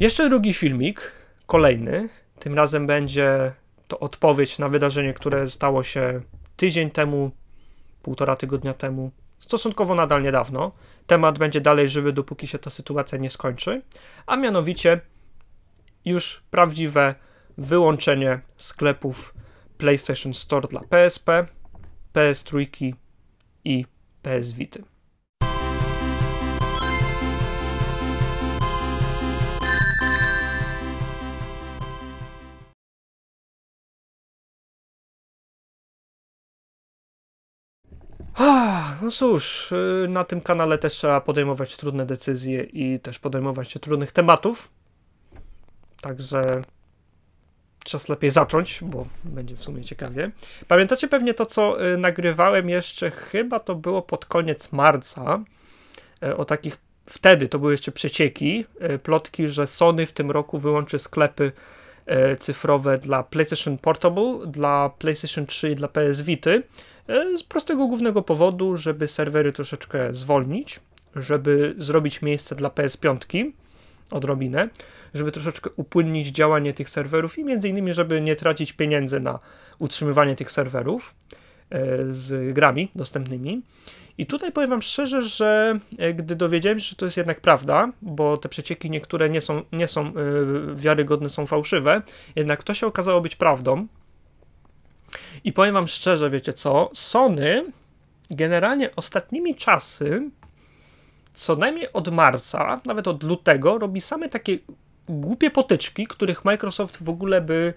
Jeszcze drugi filmik, kolejny. Tym razem będzie to odpowiedź na wydarzenie, które stało się tydzień temu, półtora tygodnia temu, stosunkowo nadal niedawno. Temat będzie dalej żywy, dopóki się ta sytuacja nie skończy, a mianowicie już prawdziwe wyłączenie sklepów PlayStation Store dla PSP, PS3 i PS Vita. no cóż, y, na tym kanale też trzeba podejmować trudne decyzje i też podejmować się trudnych tematów. Także czas lepiej zacząć, bo będzie w sumie ciekawie. Pamiętacie pewnie to, co y, nagrywałem jeszcze, chyba to było pod koniec marca, y, o takich wtedy to były jeszcze przecieki, plotki, że Sony w tym roku wyłączy sklepy cyfrowe dla PlayStation Portable, dla PlayStation 3 i dla PS Vita. E, z prostego głównego powodu, żeby serwery troszeczkę zwolnić, żeby zrobić miejsce dla PS5 odrobinę, żeby troszeczkę upłynnić działanie tych serwerów i między innymi, żeby nie tracić pieniędzy na utrzymywanie tych serwerów e, z grami dostępnymi. I tutaj powiem Wam szczerze, że e, gdy dowiedziałem się, że to jest jednak prawda, bo te przecieki niektóre nie są, nie są wiarygodne, są fałszywe, jednak to się okazało być prawdą, i powiem wam szczerze, wiecie co? Sony generalnie ostatnimi czasy, co najmniej od marca, nawet od lutego, robi same takie głupie potyczki, których Microsoft w ogóle by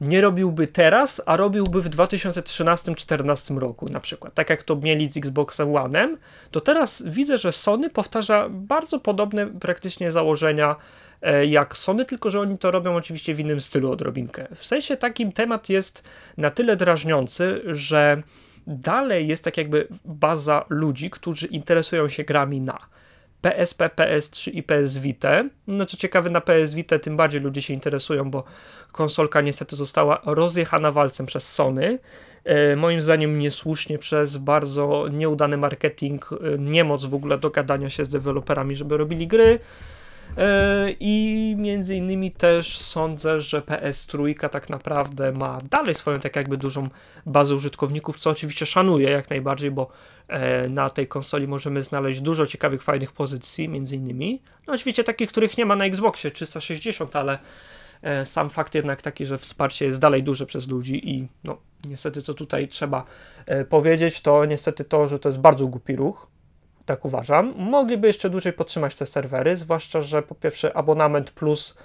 nie robiłby teraz, a robiłby w 2013-2014 roku na przykład. Tak jak to mieli z Xbox One. to teraz widzę, że Sony powtarza bardzo podobne praktycznie założenia e, jak Sony, tylko że oni to robią oczywiście w innym stylu odrobinkę. W sensie takim temat jest na tyle drażniący, że dalej jest tak jakby baza ludzi, którzy interesują się grami na. PSP, PS3 i PS Vita. No co ciekawe, na PS Vita tym bardziej ludzie się interesują, bo konsolka niestety została rozjechana walcem przez Sony. E, moim zdaniem niesłusznie przez bardzo nieudany marketing, e, niemoc w ogóle do gadania się z deweloperami, żeby robili gry. E, I między innymi też sądzę, że PS3 tak naprawdę ma dalej swoją tak jakby dużą bazę użytkowników, co oczywiście szanuję jak najbardziej, bo e, na tej konsoli możemy znaleźć dużo ciekawych, fajnych pozycji, między innymi. No oczywiście takich, których nie ma na Xboxie 360, ale e, sam fakt jednak taki, że wsparcie jest dalej duże przez ludzi i no niestety co tutaj trzeba powiedzieć, to niestety to, że to jest bardzo głupi ruch, tak uważam. Mogliby jeszcze dłużej podtrzymać te serwery, zwłaszcza, że po pierwsze abonament plus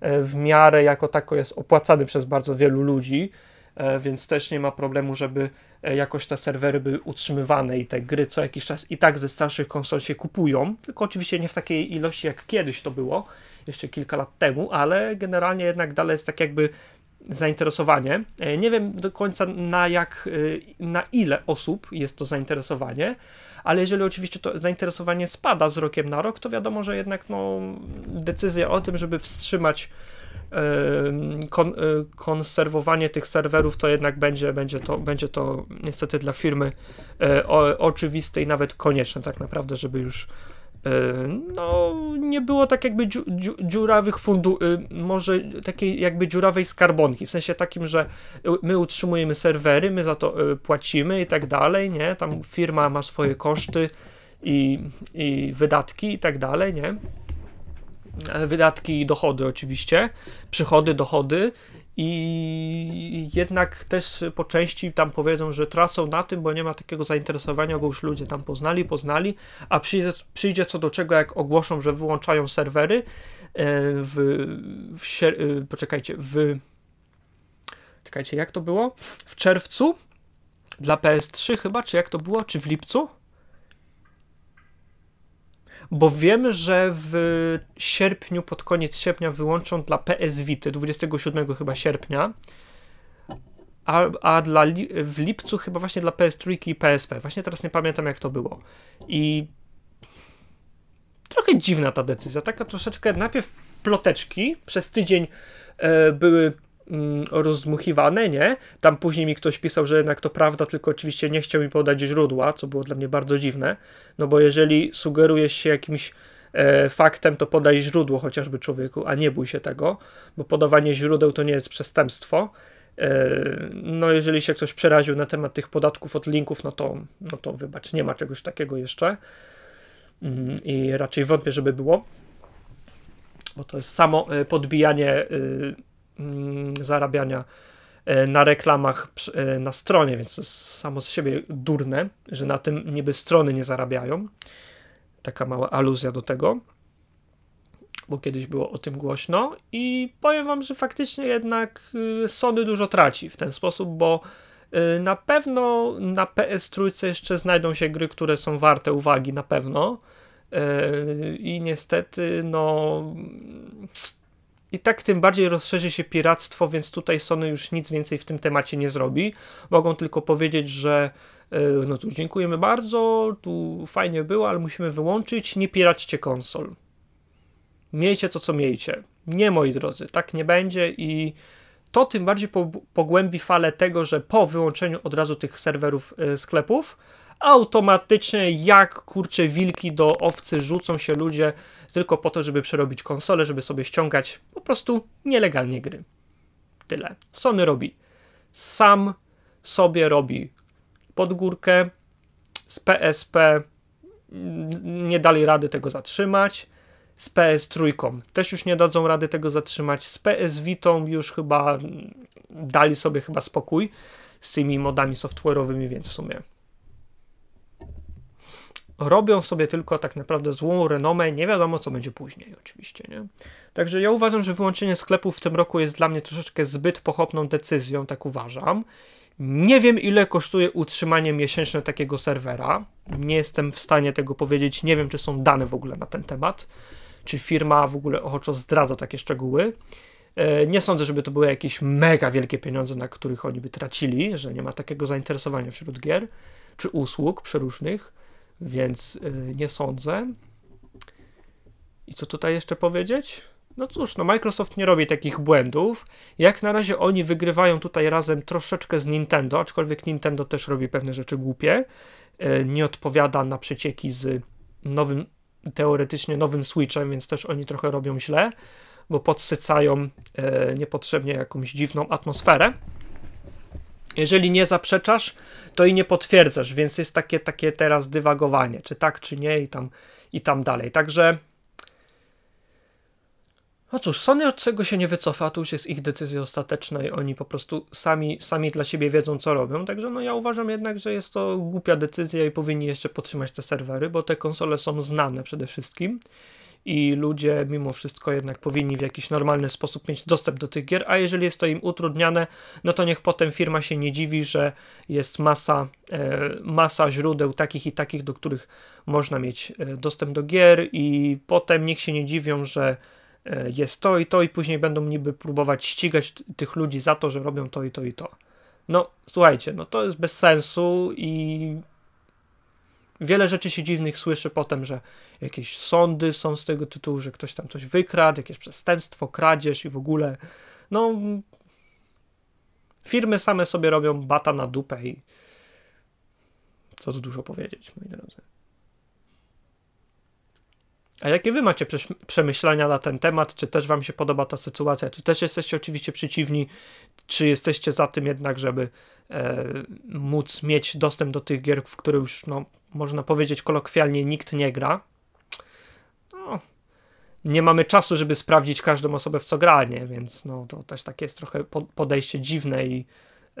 e, w miarę jako tako jest opłacany przez bardzo wielu ludzi, e, więc też nie ma problemu, żeby e, jakoś te serwery były utrzymywane i te gry co jakiś czas i tak ze starszych konsol się kupują, tylko oczywiście nie w takiej ilości jak kiedyś to było, jeszcze kilka lat temu, ale generalnie jednak dalej jest tak jakby zainteresowanie. E, nie wiem do końca na jak, e, na ile osób jest to zainteresowanie, ale jeżeli oczywiście to zainteresowanie spada z rokiem na rok, to wiadomo, że jednak no, decyzja o tym, żeby wstrzymać kon e, konserwowanie tych serwerów, to jednak będzie, będzie, to, będzie to niestety dla firmy oczywiste i nawet konieczne tak naprawdę, żeby już E, no nie było tak jakby dziu, dziu, dziurawych fundu, y, może takiej jakby dziurawej skarbonki, w sensie takim, że my utrzymujemy serwery, my za to y, płacimy i tak dalej, nie? Tam firma ma swoje koszty i, i wydatki i tak dalej, nie? E, wydatki i dochody oczywiście, przychody, dochody i jednak też po części tam powiedzą, że tracą na tym, bo nie ma takiego zainteresowania, bo już ludzie tam poznali, poznali, a przyjdzie, przyjdzie co do czego, jak ogłoszą, że wyłączają serwery e, w, w e, poczekajcie, w czekajcie, jak to było? W czerwcu dla PS3 chyba, czy jak to było, czy w lipcu? bo wiemy, że w sierpniu, pod koniec sierpnia wyłączą dla PS Vita, 27 chyba sierpnia, a, a dla w lipcu chyba właśnie dla PS3 i PSP. Właśnie teraz nie pamiętam jak to było. I trochę dziwna ta decyzja, taka troszeczkę najpierw ploteczki, przez tydzień e, były Mm, rozdmuchiwane, nie? Tam później mi ktoś pisał, że jednak to prawda, tylko oczywiście nie chciał mi podać źródła, co było dla mnie bardzo dziwne, no bo jeżeli sugerujesz się jakimś e, faktem, to podaj źródło chociażby człowieku, a nie bój się tego, bo podawanie źródeł to nie jest przestępstwo. E, no, jeżeli się ktoś przeraził na temat tych podatków od linków, no to, no to wybacz, nie ma czegoś takiego jeszcze. Mm, I raczej wątpię, żeby było, bo to jest samo e, podbijanie e, Mm, zarabiania e, na reklamach e, na stronie, więc to jest samo z siebie durne, że na tym niby strony nie zarabiają. Taka mała aluzja do tego, bo kiedyś było o tym głośno i powiem wam, że faktycznie jednak y, Sony dużo traci w ten sposób, bo y, na pewno na ps trójce jeszcze znajdą się gry, które są warte uwagi, na pewno. Y, I niestety, no i tak tym bardziej rozszerzy się piractwo, więc tutaj Sony już nic więcej w tym temacie nie zrobi. Mogą tylko powiedzieć, że e, no cóż, dziękujemy bardzo, tu fajnie było, ale musimy wyłączyć, nie piraćcie konsol. Miejcie to, co miejcie. Nie, moi drodzy, tak nie będzie i to tym bardziej pogłębi falę tego, że po wyłączeniu od razu tych serwerów e, sklepów, automatycznie jak kurcze wilki do owcy rzucą się ludzie tylko po to, żeby przerobić konsole, żeby sobie ściągać po prostu nielegalnie gry. Tyle. Sony robi. Sam sobie robi podgórkę z PSP mm, nie dali rady tego zatrzymać. Z PS trójką też już nie dadzą rady tego zatrzymać. Z PS Vitą już chyba mm, dali sobie chyba spokój z tymi modami software'owymi, więc w sumie robią sobie tylko tak naprawdę złą renomę, nie wiadomo co będzie później oczywiście, nie? Także ja uważam, że wyłączenie sklepów w tym roku jest dla mnie troszeczkę zbyt pochopną decyzją, tak uważam. Nie wiem ile kosztuje utrzymanie miesięczne takiego serwera. Nie jestem w stanie tego powiedzieć, nie wiem czy są dane w ogóle na ten temat, czy firma w ogóle ochoczo zdradza takie szczegóły. E, nie sądzę, żeby to były jakieś mega wielkie pieniądze, na których oni by tracili, że nie ma takiego zainteresowania wśród gier czy usług przeróżnych więc y, nie sądzę. I co tutaj jeszcze powiedzieć? No cóż, no Microsoft nie robi takich błędów. Jak na razie oni wygrywają tutaj razem troszeczkę z Nintendo, aczkolwiek Nintendo też robi pewne rzeczy głupie. Y, nie odpowiada na przecieki z nowym, teoretycznie nowym Switchem, więc też oni trochę robią źle, bo podsycają y, niepotrzebnie jakąś dziwną atmosferę. Jeżeli nie zaprzeczasz, to i nie potwierdzasz, więc jest takie, takie teraz dywagowanie, czy tak, czy nie i tam, i tam dalej. Także no cóż, Sony od czego się nie wycofa, to już jest ich decyzja ostateczna i oni po prostu sami, sami dla siebie wiedzą, co robią. Także no ja uważam jednak, że jest to głupia decyzja i powinni jeszcze potrzymać te serwery, bo te konsole są znane przede wszystkim i ludzie mimo wszystko jednak powinni w jakiś normalny sposób mieć dostęp do tych gier, a jeżeli jest to im utrudniane, no to niech potem firma się nie dziwi, że jest masa, e, masa źródeł takich i takich, do których można mieć e, dostęp do gier i potem niech się nie dziwią, że e, jest to i to i później będą niby próbować ścigać tych ludzi za to, że robią to i to i to. No, słuchajcie, no to jest bez sensu i wiele rzeczy się dziwnych słyszy potem, że jakieś sądy są z tego tytułu, że ktoś tam coś wykradł, jakieś przestępstwo, kradzież i w ogóle. No, firmy same sobie robią bata na dupę i co tu dużo powiedzieć, moi drodzy. A jakie wy macie przemyślenia na ten temat? Czy też wam się podoba ta sytuacja? Czy też jesteście oczywiście przeciwni? Czy jesteście za tym jednak, żeby e, móc mieć dostęp do tych gier, w które już, no, można powiedzieć kolokwialnie, nikt nie gra? No, nie mamy czasu, żeby sprawdzić każdą osobę, w co gra, nie? Więc no, to też takie jest trochę podejście dziwne i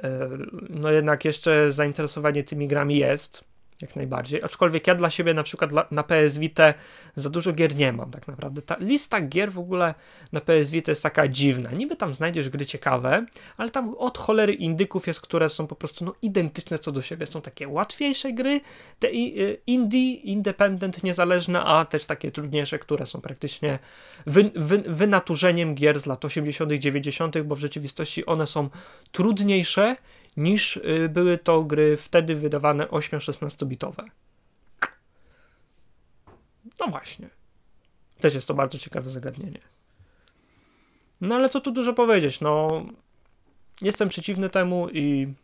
e, no jednak jeszcze zainteresowanie tymi grami jest jak najbardziej. Aczkolwiek ja dla siebie na przykład na PS Vita za dużo gier nie mam tak naprawdę. Ta lista gier w ogóle na PS Vita jest taka dziwna. Niby tam znajdziesz gry ciekawe, ale tam od cholery indyków jest, które są po prostu no, identyczne co do siebie. Są takie łatwiejsze gry, te y, indie, independent, niezależne, a też takie trudniejsze, które są praktycznie wy, wy, wynaturzeniem gier z lat 80 90 bo w rzeczywistości one są trudniejsze niż y, były to gry wtedy wydawane 8-16-bitowe. No właśnie. Też jest to bardzo ciekawe zagadnienie. No ale co tu dużo powiedzieć, no jestem przeciwny temu i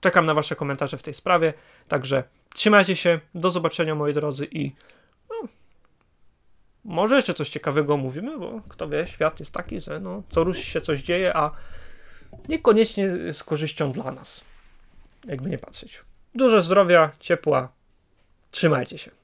czekam na wasze komentarze w tej sprawie, także trzymajcie się, do zobaczenia moi drodzy i no, może jeszcze coś ciekawego mówimy, bo kto wie, świat jest taki, że no, co rusz się coś dzieje, a niekoniecznie z korzyścią dla nas. Jakby nie patrzeć. Dużo zdrowia, ciepła. Trzymajcie się.